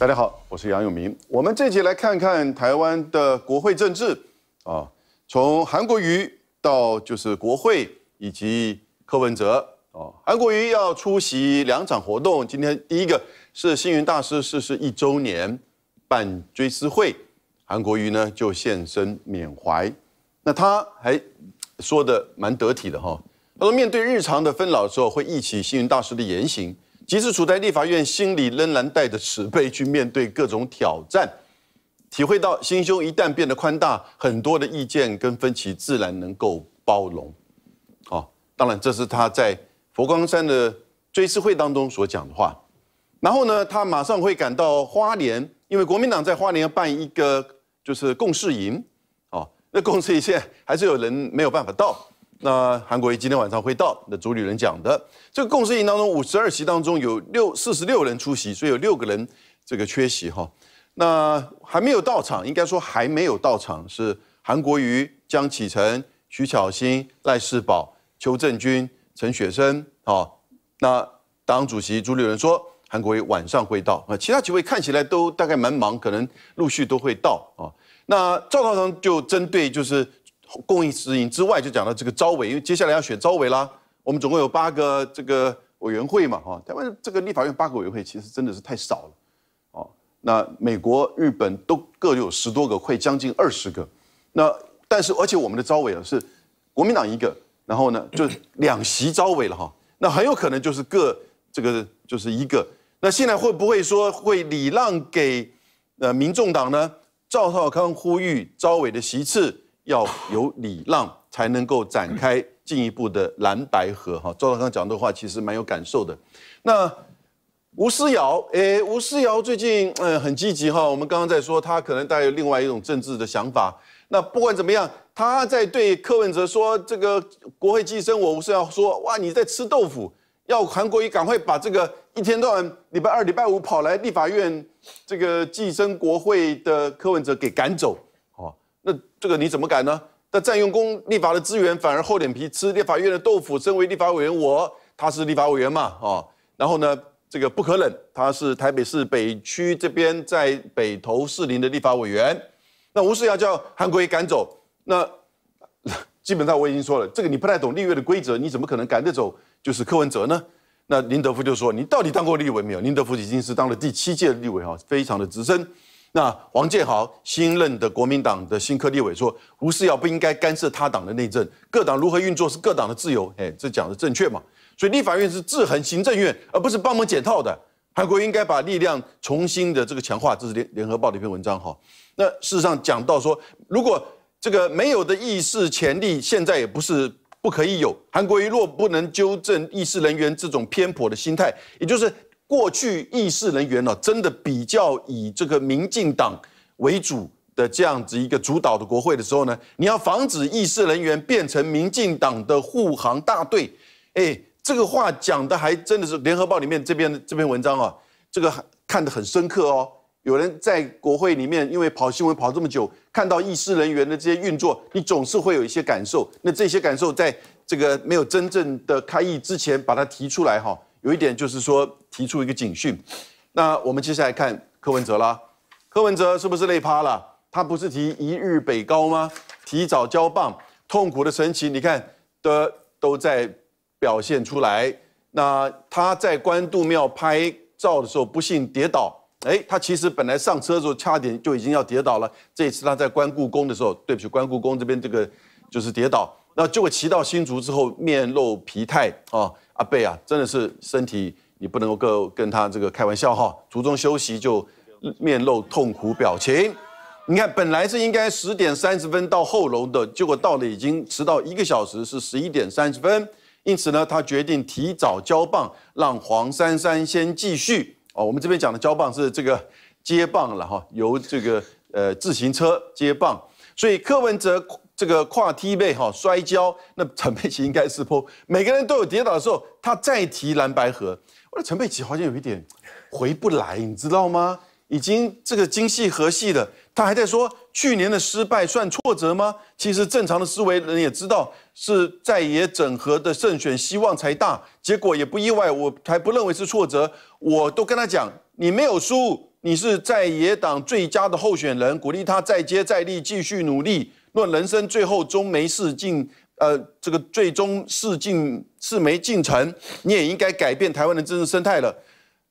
大家好，我是杨永明。我们这集来看看台湾的国会政治，啊，从韩国瑜到就是国会以及柯文哲，哦，韩国瑜要出席两场活动。今天第一个是星云大师逝世一周年，办追思会，韩国瑜呢就现身缅怀。那他还说的蛮得体的哈，他说面对日常的纷扰的时候会忆起星云大师的言行。即使处在立法院，心里仍然带着慈悲去面对各种挑战，体会到心胸一旦变得宽大，很多的意见跟分歧自然能够包容。哦，当然这是他在佛光山的追思会当中所讲的话。然后呢，他马上会赶到花莲，因为国民党在花莲要办一个就是共事营。哦，那共事营还是有人没有办法到。那韩国瑜今天晚上会到，那主理人讲的这个共识营当中，五十二席当中有六四十六人出席，所以有六个人这个缺席哈。那还没有到场，应该说还没有到场是韩国瑜、江启臣、徐巧芯、赖世宝、邱正钧、陈雪生啊。那党主席朱立伦说，韩国瑜晚上会到啊，其他几位看起来都大概蛮忙，可能陆续都会到啊。那赵少康就针对就是。供应之影之外，就讲到这个招委，因为接下来要选招委啦。我们总共有八个这个委员会嘛，哈，台湾这个立法院八个委员会其实真的是太少了，哦。那美国、日本都各有十多个，会将近二十个。那但是而且我们的招委啊是国民党一个，然后呢就两席招委了哈。那很有可能就是各这个就是一个。那现在会不会说会礼让给呃民众党呢？赵少康呼吁招委的席次。要有礼让，才能够展开进一步的蓝白合哈。赵大刚讲的话，其实蛮有感受的。那吴思瑶，诶，吴思瑶最近嗯很积极哈。我们刚刚在说，他可能带有另外一种政治的想法。那不管怎么样，他在对柯文哲说，这个国会寄生，我吴思瑶说，哇，你在吃豆腐，要韩国瑜赶快把这个一天到晚礼拜二、礼拜五跑来立法院这个寄生国会的柯文哲给赶走。那这个你怎么改呢？那占用公立法的资源，反而厚脸皮吃立法院的豆腐。身为立法委员，我他是立法委员嘛，哦，然后呢，这个不可忍，他是台北市北区这边在北投士林的立法委员。那吴世侠叫韩国瑜赶走，那 基本上我已经说了，这个你不太懂立院的规则，你怎么可能赶得走？就是柯文哲呢？那林德福就说，你到底当过立委没有？林德福已经是当了第七届立委啊，非常的资深。那王建豪新任的国民党的新科立委说，吴世要不应该干涉他党的内政，各党如何运作是各党的自由。哎，这讲的正确嘛？所以立法院是制衡行政院，而不是帮忙解套的。韩国应该把力量重新的这个强化，这是联联合报的一篇文章哈。那事实上讲到说，如果这个没有的议事潜力，现在也不是不可以有。韩国若不能纠正议事人员这种偏颇的心态，也就是。过去议事人员呢，真的比较以这个民进党为主的这样子一个主导的国会的时候呢，你要防止议事人员变成民进党的护航大队。哎，这个话讲的还真的是联合报里面这篇这篇文章啊，这个看得很深刻哦。有人在国会里面，因为跑新闻跑这么久，看到议事人员的这些运作，你总是会有一些感受。那这些感受在这个没有真正的开议之前，把它提出来哈。有一点就是说提出一个警讯，那我们接下来看柯文哲啦，柯文哲是不是累趴了？他不是提一日北高吗？提早交棒，痛苦的神情，你看的都在表现出来。那他在关渡庙拍照的时候不幸跌倒，哎，他其实本来上车的时候差点就已经要跌倒了。这一次他在关故宫的时候，对不起，关故宫这边这个就是跌倒。那结果骑到新竹之后，面露疲态啊，阿贝啊，真的是身体，你不能够跟他这个开玩笑哈。途中休息就面露痛苦表情。你看，本来是应该十点三十分到后楼的，结果到了已经迟到一个小时，是十一点三十分。因此呢，他决定提早交棒，让黄珊珊先继续。哦，我们这边讲的交棒是这个接棒了哈，由这个呃自行车接棒，所以柯文哲。这个跨踢背哈摔跤，那陈佩琪应该是破。每个人都有跌倒的时候，他再提蓝白河，我说陈佩琪好像有一点回不来，你知道吗？已经这个精细核细了，他还在说去年的失败算挫折吗？其实正常的思维人也知道，是在野整合的胜选希望才大，结果也不意外，我才不认为是挫折。我都跟他讲，你没有输，你是在野党最佳的候选人，鼓励他再接再厉，继续努力。若人生最后终没事进，呃，这个最终事进事没进成，你也应该改变台湾的政治生态了。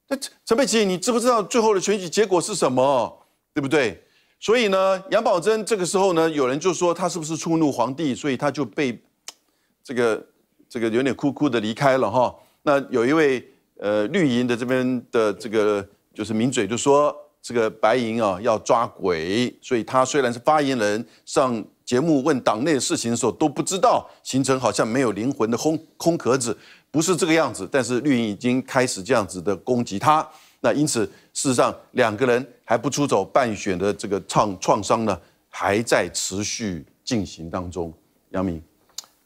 那陈佩琪，你知不知道最后的选举结果是什么？对不对？所以呢，杨宝珍这个时候呢，有人就说他是不是触怒皇帝，所以他就被这个这个有点哭哭的离开了哈。那有一位呃绿营的这边的这个就是名嘴就说。这个白银啊，要抓鬼，所以他虽然是发言人，上节目问党内的事情的时候都不知道，形成好像没有灵魂的空空壳子，不是这个样子。但是绿营已经开始这样子的攻击他，那因此事实上两个人还不出走，半选的这个创创伤呢，还在持续进行当中。杨明。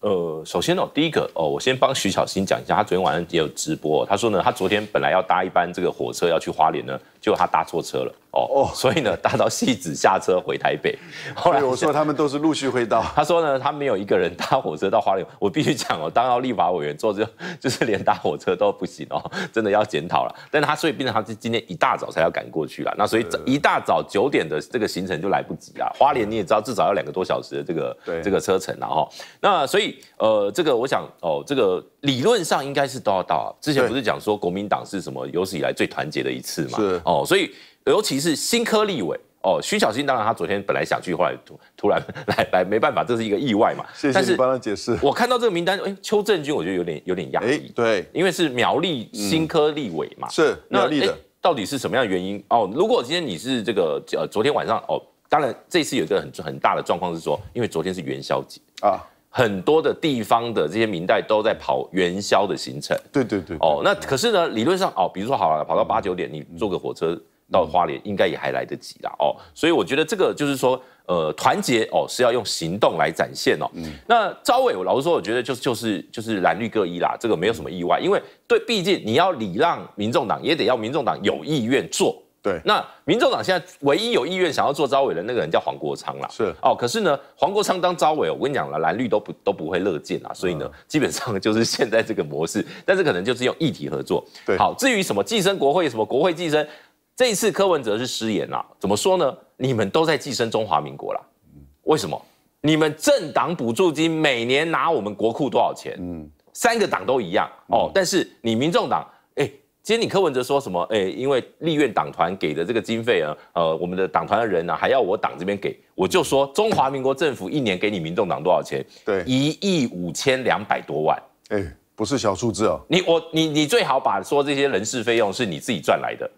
呃，首先哦，第一个哦，我先帮徐小新讲一下，他昨天晚上也有直播，他说呢，他昨天本来要搭一班这个火车要去花莲呢。就他搭错车了哦哦，所以呢，搭到戏子下车回台北。后来我说他们都是陆续回到。他说呢，他没有一个人搭火车到花莲。我必须讲哦，当到立法委员做就就是连搭火车都不行哦，真的要检讨了。但他所以变成他今天一大早才要赶过去啊，那所以一大早九点的这个行程就来不及啊。花莲你也知道至少要两个多小时的这个这个车程了哈。那所以呃，这个我想哦，这个。理论上应该是都要到啊，之前不是讲说国民党是什么有史以来最团结的一次嘛？是哦，所以尤其是新科立委哦，徐小新当然他昨天本来想去，后来突突然 来来没办法，这是一个意外嘛？谢谢你帮他解释。我看到这个名单，哎，邱正君我觉得有点有点压抑、哎，对，因为是苗栗新科立委嘛，是苗栗的，到底是什么样的原因？哦，如果今天你是这个，呃，昨天晚上哦，当然这次有一个很很大的状况是说，因为昨天是元宵节啊。很多的地方的这些明代都在跑元宵的行程，对对对，哦，那可是呢，理论上哦，比如说好了，跑到八九点，你坐个火车到花莲，应该也还来得及啦，哦，所以我觉得这个就是说，呃，团结哦是要用行动来展现哦。那招委，我老实说，我觉得就就是就是蓝绿各一啦，这个没有什么意外，因为对，毕竟你要礼让民众党，也得要民众党有意愿做。对，那民众党现在唯一有意愿想要做招委的那个人叫黄国昌啦。是哦，可是呢，黄国昌当招委，我跟你讲了，蓝绿都不都不会乐见啊。所以呢，基本上就是现在这个模式，但是可能就是用议题合作。对，好，至于什么寄生国会，什么国会寄生，这一次柯文哲是失言啦。怎么说呢？你们都在寄生中华民国了。嗯。为什么？你们政党补助金每年拿我们国库多少钱？嗯。三个党都一样哦，但是你民众党。今天你柯文哲说什么？哎，因为立院党团给的这个经费啊，呃，我们的党团的人呢，还要我党这边给，我就说中华民国政府一年给你民众党多少钱？对，一亿五千两百多万。哎。不是小数字哦，你我你你最好把说这些人事费用是你自己赚来的，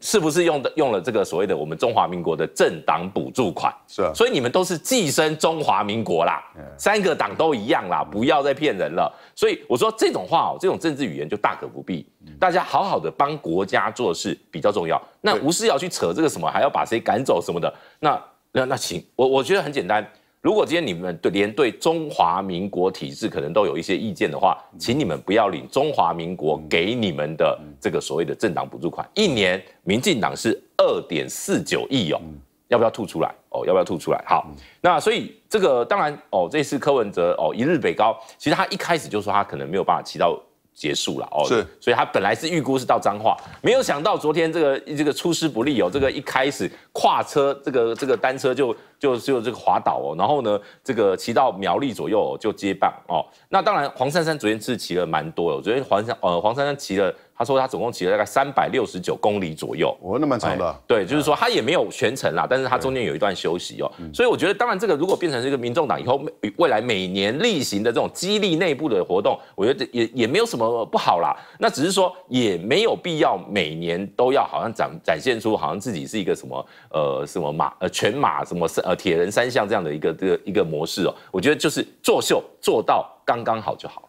是不是用的用了这个所谓的我们中华民国的政党补助款？是，啊。所以你们都是寄生中华民国啦，三个党都一样啦，不要再骗人了。所以我说这种话哦，这种政治语言就大可不必，大家好好的帮国家做事比较重要。那无事要去扯这个什么，还要把谁赶走什么的，那那那行，我我觉得很简单。如果今天你们对连对中华民国体制可能都有一些意见的话，请你们不要领中华民国给你们的这个所谓的政党补助款，一年民进党是二点四九亿哦，要不要吐出来？哦，要不要吐出来？好，那所以这个当然哦，这次柯文哲哦一日北高，其实他一开始就说他可能没有办法起到。结束了哦，是，所以他本来是预估是到彰化，没有想到昨天这个这个出师不利哦，这个一开始跨车这个这个单车就就就这个滑倒哦，然后呢这个骑到苗栗左右就接棒哦，那当然黄珊珊昨天是骑了蛮多我昨天黄珊呃黄珊珊骑了。他说他总共骑了大概三百六十九公里左右，哦，那么长的，对，就是说他也没有全程啦，但是他中间有一段休息哦，所以我觉得当然这个如果变成是一个民众党以后，未来每年例行的这种激励内部的活动，我觉得也也没有什么不好啦，那只是说也没有必要每年都要好像展展现出好像自己是一个什么呃什么马呃全马什么呃铁人三项这样的一个一个一个模式哦，我觉得就是作秀做到刚刚好就好。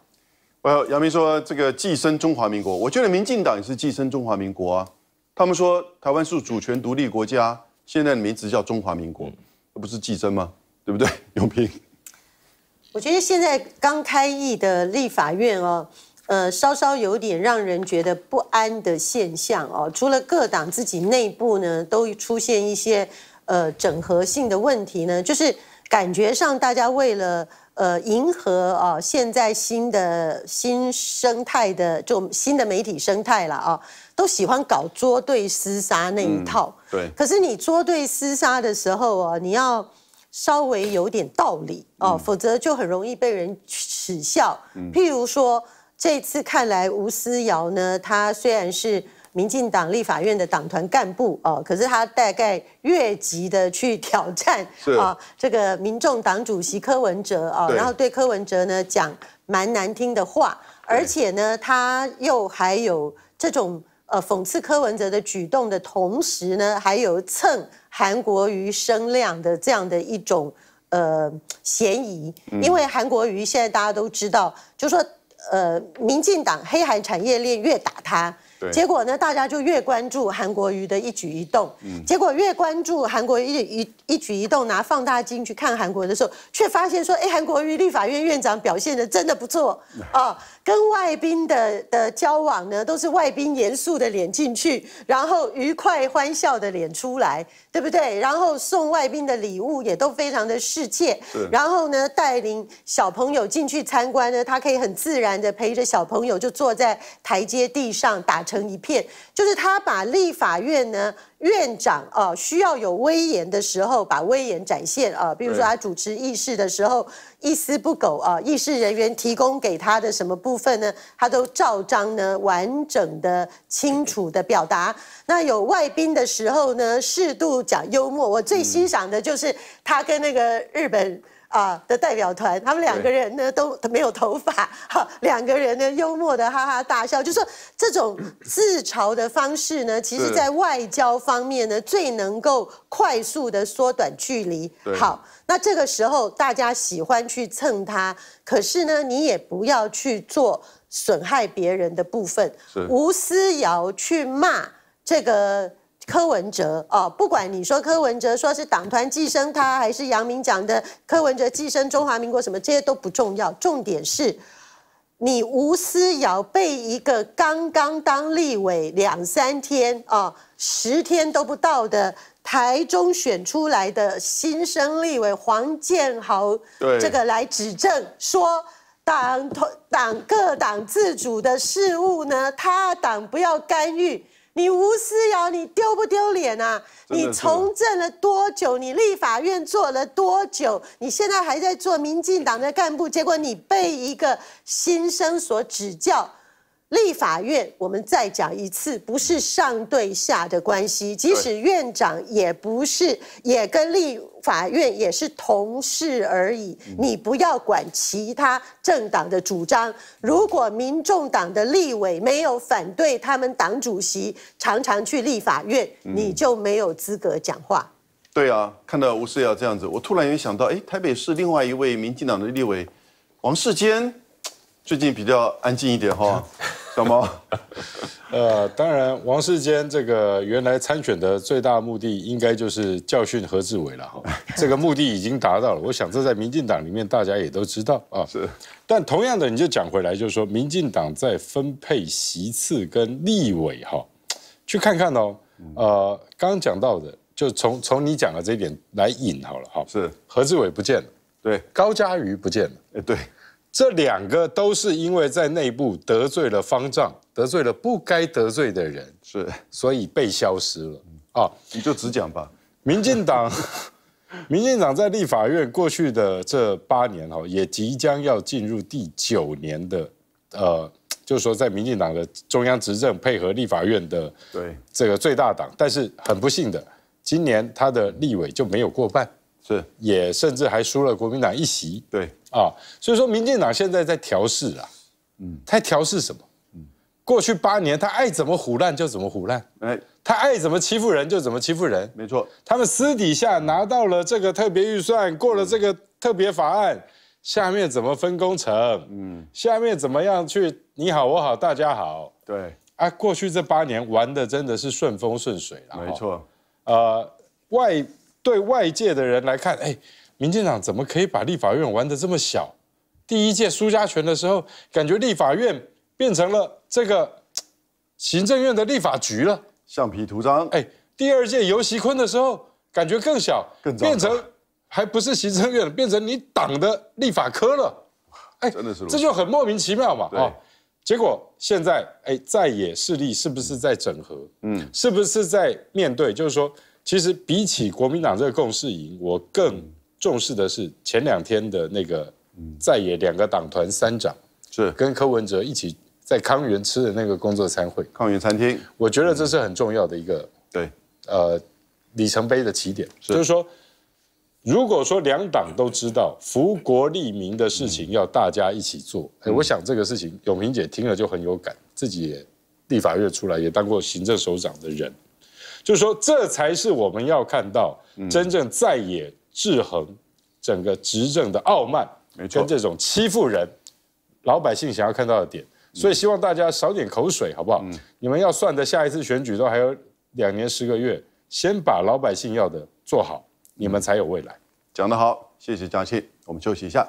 呃，杨明说这个寄生中华民国，我觉得民进党也是寄生中华民国啊。他们说台湾是主权独立国家，现在的名字叫中华民国，那不是寄生吗？对不对，永平？我觉得现在刚开议的立法院哦，呃，稍稍有点让人觉得不安的现象哦。除了各党自己内部呢，都出现一些呃整合性的问题呢，就是感觉上大家为了。呃，迎合啊，现在新的新生态的，就新的媒体生态了啊，都喜欢搞捉对厮杀那一套。对。可是你捉对厮杀的时候啊，你要稍微有点道理哦，否则就很容易被人耻笑。譬如说，这次看来吴思瑶呢，她虽然是。民进党立法院的党团干部哦，可是他大概越级的去挑战啊，这个民众党主席柯文哲啊，然后对柯文哲呢讲蛮难听的话，而且呢他又还有这种呃讽刺柯文哲的举动的同时呢，还有蹭韩国瑜声量的这样的一种呃嫌疑，因为韩国瑜现在大家都知道，就说呃民进党黑韩产业链越打他。结果呢，大家就越关注韩国瑜的一举一动，结果越关注韩国瑜一一举一动，拿放大镜去看韩国的时候，却发现说，哎，韩国瑜立法院院长表现的真的不错啊，跟外宾的的交往呢，都是外宾严肃的脸进去，然后愉快欢笑的脸出来，对不对？然后送外宾的礼物也都非常的世切，然后呢，带领小朋友进去参观呢，他可以很自然的陪着小朋友就坐在台阶地上打成。成一片，就是他把立法院呢院长啊需要有威严的时候，把威严展现啊，比如说他主持议事的时候一丝不苟啊，议事人员提供给他的什么部分呢，他都照章呢完整的清楚的表达。那有外宾的时候呢，适度讲幽默。我最欣赏的就是他跟那个日本。啊的代表团，他们两个人呢都没有头发，哈，两个人呢幽默的哈哈大笑，就说这种自嘲的方式呢，其实在外交方面呢，最能够快速的缩短距离。好，那这个时候大家喜欢去蹭他，可是呢，你也不要去做损害别人的部分。吴思瑶去骂这个。柯文哲哦，不管你说柯文哲说是党团寄生他，还是杨明讲的柯文哲寄生中华民国，什么这些都不重要。重点是你吴思瑶被一个刚刚当立委两三天啊，十天都不到的台中选出来的新生立委黄建豪，这个来指证说党团、党各党自主的事物呢，他党不要干预。你吴思瑶，你丢不丢脸啊？你从政了多久？你立法院做了多久？你现在还在做民进党的干部？结果你被一个新生所指教。立法院，我们再讲一次，不是上对下的关系，即使院长也不是，也跟立法院也是同事而已。你不要管其他政党的主张，如果民众党的立委没有反对他们党主席常常去立法院，你就没有资格讲话。对啊，看到吴世瑶这样子，我突然也想到，哎，台北市另外一位民进党的立委王世坚，最近比较安静一点哈。小毛，呃，当然，王世坚这个原来参选的最大目的，应该就是教训何志伟了哈。这个目的已经达到了，我想这在民进党里面大家也都知道啊。是。但同样的，你就讲回来，就是说，民进党在分配席次跟立委哈，去看看哦。呃，刚讲到的，就从从你讲的这一点来引好了哈。是。何志伟不见了。对。高嘉瑜不见了。哎，对。这两个都是因为在内部得罪了方丈，得罪了不该得罪的人，是，所以被消失了啊。你就直讲吧。民进党，民进党在立法院过去的这八年哈，也即将要进入第九年的，呃，就是说在民进党的中央执政配合立法院的对这个最大党，但是很不幸的，今年他的立委就没有过半，是，也甚至还输了国民党一席，对。啊，所以说民进党现在在调试啊，嗯，他调试什么？嗯，过去八年他爱怎么胡乱就怎么胡乱，哎，他爱怎么欺负人就怎么欺负人，没错。他们私底下拿到了这个特别预算，过了这个特别法案，下面怎么分工程？嗯，下面怎么样去？你好，我好，大家好。对，啊，过去这八年玩的真的是顺风顺水了，没错。呃，外对外界的人来看，哎。民进党怎么可以把立法院玩的这么小？第一届苏家权的时候，感觉立法院变成了这个行政院的立法局了，橡皮图章。哎，第二届游锡坤的时候，感觉更小，更变成还不是行政院，变成你党的立法科了。哎，真的是，这就很莫名其妙嘛。啊，结果现在哎，在野势力是不是在整合？嗯，是不是在面对？就是说，其实比起国民党这个共识营，我更。重视的是前两天的那个在野两个党团三长是跟柯文哲一起在康源吃的那个工作餐会，康源餐厅，我觉得这是很重要的一个对呃里程碑的起点，就是说如果说两党都知道福国利民的事情要大家一起做，哎，我想这个事情永平姐听了就很有感，自己也立法院出来也当过行政首长的人，就是说这才是我们要看到真正在野。制衡整个执政的傲慢，跟这种欺负人，老百姓想要看到的点，所以希望大家少点口水，好不好？你们要算的下一次选举都还有两年十个月，先把老百姓要的做好，你们才有未来。讲得好，谢谢嘉庆，我们休息一下。